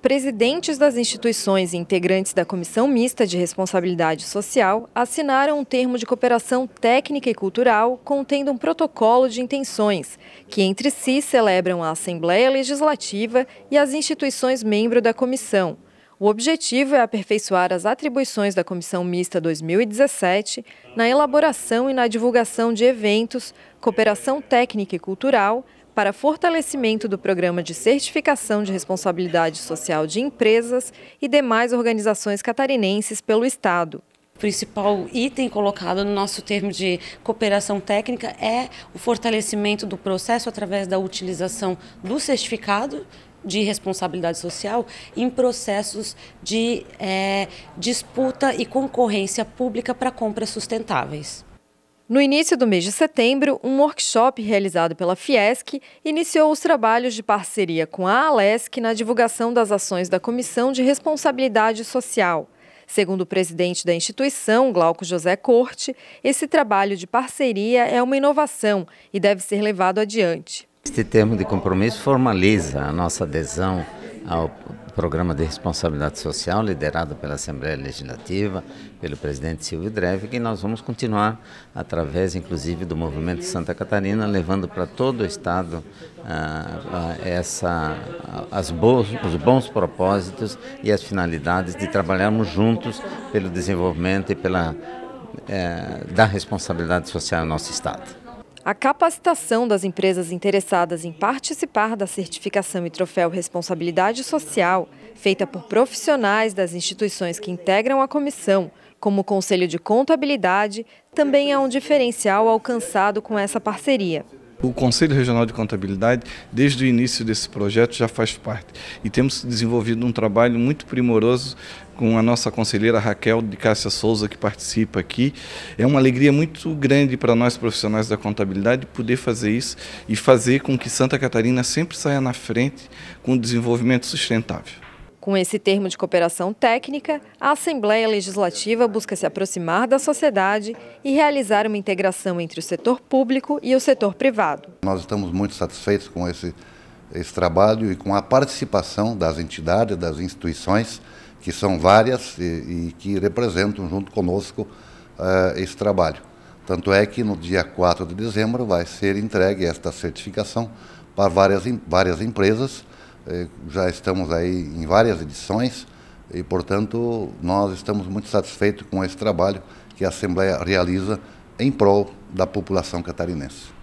Presidentes das instituições e integrantes da Comissão Mista de Responsabilidade Social assinaram um termo de cooperação técnica e cultural contendo um protocolo de intenções, que entre si celebram a Assembleia Legislativa e as instituições membro da comissão. O objetivo é aperfeiçoar as atribuições da Comissão Mista 2017 na elaboração e na divulgação de eventos, cooperação técnica e cultural, para fortalecimento do Programa de Certificação de Responsabilidade Social de Empresas e demais organizações catarinenses pelo Estado O principal item colocado no nosso termo de cooperação técnica é o fortalecimento do processo através da utilização do certificado de responsabilidade social em processos de é, disputa e concorrência pública para compras sustentáveis. No início do mês de setembro, um workshop realizado pela Fiesc iniciou os trabalhos de parceria com a Alesc na divulgação das ações da Comissão de Responsabilidade Social. Segundo o presidente da instituição, Glauco José Corte, esse trabalho de parceria é uma inovação e deve ser levado adiante. Este termo de compromisso formaliza a nossa adesão ao programa de responsabilidade social liderado pela Assembleia Legislativa, pelo presidente Silvio Dreve, que nós vamos continuar através, inclusive, do Movimento Santa Catarina, levando para todo o Estado ah, ah essa, ah, as boas, os bons propósitos e as finalidades de trabalharmos juntos pelo desenvolvimento e pela, eh, da responsabilidade social no nosso Estado. A capacitação das empresas interessadas em participar da certificação e troféu Responsabilidade Social, feita por profissionais das instituições que integram a comissão, como o Conselho de Contabilidade, também é um diferencial alcançado com essa parceria. O Conselho Regional de Contabilidade, desde o início desse projeto, já faz parte. E temos desenvolvido um trabalho muito primoroso com a nossa conselheira Raquel de Cássia Souza, que participa aqui. É uma alegria muito grande para nós profissionais da contabilidade poder fazer isso e fazer com que Santa Catarina sempre saia na frente com o desenvolvimento sustentável. Com esse termo de cooperação técnica, a Assembleia Legislativa busca se aproximar da sociedade e realizar uma integração entre o setor público e o setor privado. Nós estamos muito satisfeitos com esse, esse trabalho e com a participação das entidades, das instituições, que são várias e, e que representam junto conosco uh, esse trabalho. Tanto é que no dia 4 de dezembro vai ser entregue esta certificação para várias, várias empresas eh, já estamos aí em várias edições e, portanto, nós estamos muito satisfeitos com esse trabalho que a Assembleia realiza em prol da população catarinense.